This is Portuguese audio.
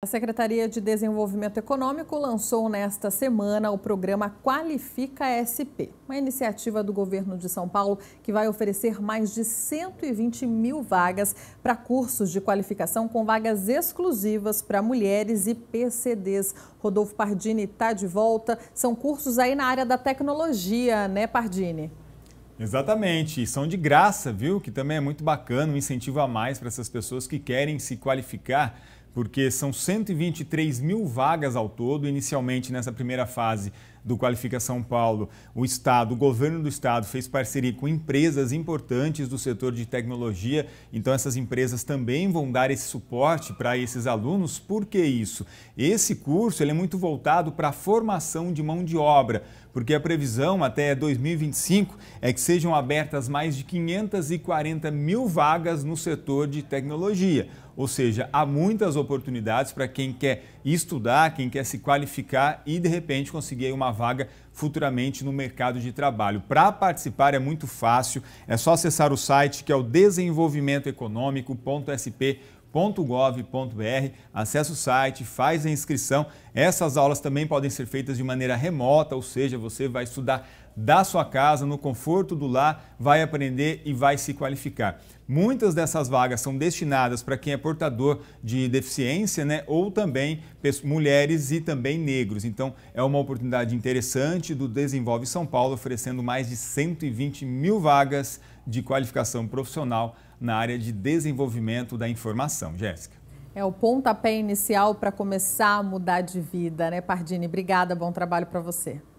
A Secretaria de Desenvolvimento Econômico lançou nesta semana o programa Qualifica SP, uma iniciativa do governo de São Paulo que vai oferecer mais de 120 mil vagas para cursos de qualificação com vagas exclusivas para mulheres e PCDs. Rodolfo Pardini está de volta. São cursos aí na área da tecnologia, né, Pardini? Exatamente, e são de graça, viu? Que também é muito bacana, um incentivo a mais para essas pessoas que querem se qualificar porque são 123 mil vagas ao todo. Inicialmente, nessa primeira fase do Qualifica São Paulo, o Estado, o governo do Estado, fez parceria com empresas importantes do setor de tecnologia. Então, essas empresas também vão dar esse suporte para esses alunos. Por que isso? Esse curso ele é muito voltado para a formação de mão de obra, porque a previsão até 2025 é que sejam abertas mais de 540 mil vagas no setor de tecnologia. Ou seja, há muitas oportunidades oportunidades para quem quer estudar, quem quer se qualificar e, de repente, conseguir uma vaga futuramente no mercado de trabalho. Para participar é muito fácil, é só acessar o site que é o desenvolvimentoeconômico.sp.com www.gov.br. Acesse o site, faz a inscrição. Essas aulas também podem ser feitas de maneira remota, ou seja, você vai estudar da sua casa, no conforto do lar, vai aprender e vai se qualificar. Muitas dessas vagas são destinadas para quem é portador de deficiência, né, ou também mulheres e também negros. Então, é uma oportunidade interessante do Desenvolve São Paulo, oferecendo mais de 120 mil vagas de qualificação profissional na área de desenvolvimento da informação. Jéssica. É o pontapé inicial para começar a mudar de vida, né, Pardini? Obrigada, bom trabalho para você.